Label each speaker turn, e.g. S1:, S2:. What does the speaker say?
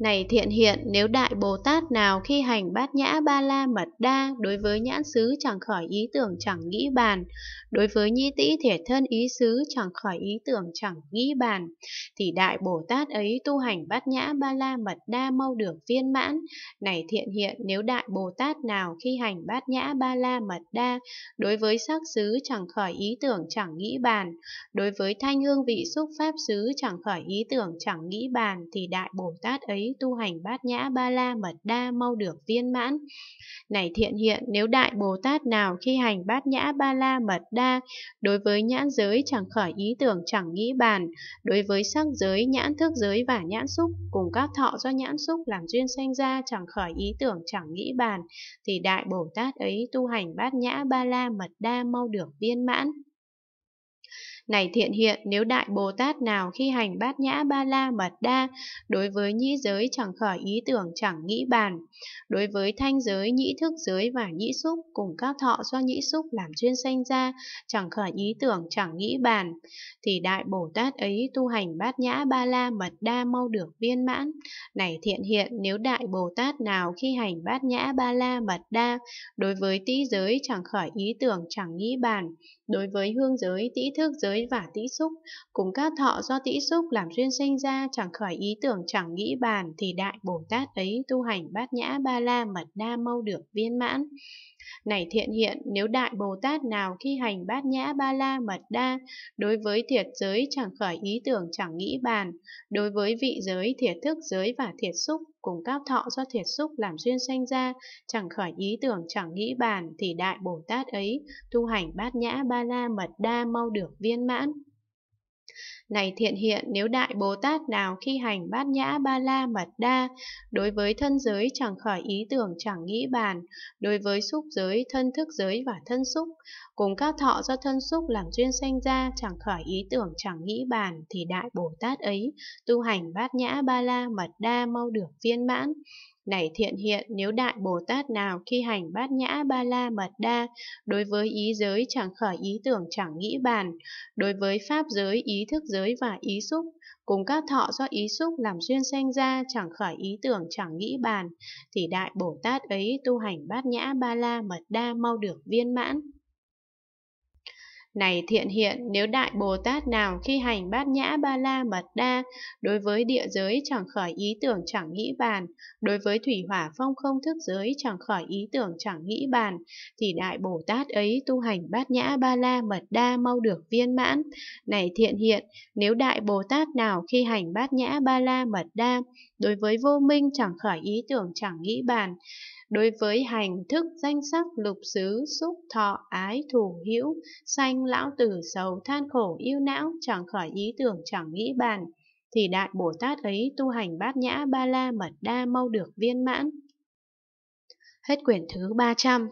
S1: Này thiện hiện, nếu Đại Bồ Tát nào khi hành bát nhã ba la mật đa, đối với nhãn xứ chẳng khỏi ý tưởng chẳng nghĩ bàn, đối với nhi tỷ thể thân ý xứ chẳng khỏi ý tưởng chẳng nghĩ bàn, thì Đại Bồ Tát ấy tu hành bát nhã ba la mật đa mau được viên mãn. Này thiện hiện, nếu Đại Bồ Tát nào khi hành bát nhã ba la mật đa, đối với sắc xứ chẳng khỏi ý tưởng chẳng nghĩ bàn, đối với thanh hương vị xúc pháp xứ chẳng khỏi ý tưởng chẳng nghĩ bàn, thì Đại Bồ Tát ấy tu hành bát nhã ba la mật đa mau được viên mãn. Này thiện hiện, nếu Đại Bồ Tát nào khi hành bát nhã ba la mật đa, đối với nhãn giới chẳng khởi ý tưởng chẳng nghĩ bàn, đối với sắc giới, nhãn thức giới và nhãn xúc, cùng các thọ do nhãn xúc làm duyên sanh ra chẳng khởi ý tưởng chẳng nghĩ bàn, thì Đại Bồ Tát ấy tu hành bát nhã ba la mật đa mau được viên mãn. Này thiện hiện, nếu Đại Bồ Tát nào khi hành bát nhã ba la mật đa, đối với nhĩ giới chẳng khỏi ý tưởng chẳng nghĩ bàn, đối với thanh giới, nhĩ thức giới và nhĩ xúc cùng các thọ do nhĩ xúc làm chuyên sanh ra, chẳng khởi ý tưởng chẳng nghĩ bàn, thì Đại Bồ Tát ấy tu hành bát nhã ba la mật đa mau được viên mãn. Này thiện hiện, nếu Đại Bồ Tát nào khi hành bát nhã ba la mật đa, đối với tĩ giới chẳng khởi ý tưởng chẳng nghĩ bàn, đối với hương giới, tĩ thức giới giới và tĩ xúc, cùng các thọ do tĩ xúc làm duyên sinh ra chẳng khởi ý tưởng chẳng nghĩ bàn thì đại Bồ Tát ấy tu hành bát nhã ba la mật đa mau được viên mãn. Này thiện hiện, nếu Đại Bồ Tát nào khi hành bát nhã ba la mật đa, đối với thiệt giới chẳng khởi ý tưởng chẳng nghĩ bàn, đối với vị giới, thiệt thức giới và thiệt xúc cùng các thọ do thiệt xúc làm duyên sanh ra, chẳng khởi ý tưởng chẳng nghĩ bàn thì Đại Bồ Tát ấy tu hành bát nhã ba la mật đa mau được viên mãn. Này thiện hiện nếu Đại Bồ Tát nào khi hành bát nhã ba la mật đa, đối với thân giới chẳng khỏi ý tưởng chẳng nghĩ bàn, đối với xúc giới, thân thức giới và thân xúc, cùng các thọ do thân xúc làm duyên sanh ra chẳng khỏi ý tưởng chẳng nghĩ bàn thì Đại Bồ Tát ấy tu hành bát nhã ba la mật đa mau được viên mãn. Này thiện hiện, nếu Đại Bồ Tát nào khi hành bát nhã ba la mật đa, đối với ý giới chẳng khởi ý tưởng chẳng nghĩ bàn, đối với pháp giới ý thức giới và ý xúc, cùng các thọ do ý xúc làm duyên sanh ra chẳng khởi ý tưởng chẳng nghĩ bàn, thì Đại Bồ Tát ấy tu hành bát nhã ba la mật đa mau được viên mãn. Này thiện hiện, nếu Đại Bồ Tát nào khi hành bát nhã ba la mật đa, đối với địa giới chẳng khỏi ý tưởng chẳng nghĩ bàn, đối với thủy hỏa phong không thức giới chẳng khỏi ý tưởng chẳng nghĩ bàn, thì Đại Bồ Tát ấy tu hành bát nhã ba la mật đa mau được viên mãn. Này thiện hiện, nếu Đại Bồ Tát nào khi hành bát nhã ba la mật đa, đối với vô minh chẳng khỏi ý tưởng chẳng nghĩ bàn, đối với hành thức danh sắc lục xứ xúc thọ ái thủ hữu sanh lão tử sầu than khổ yêu não chẳng khỏi ý tưởng chẳng nghĩ bàn thì đại bồ tát ấy tu hành bát nhã ba la mật đa mau được viên mãn hết quyển thứ ba trăm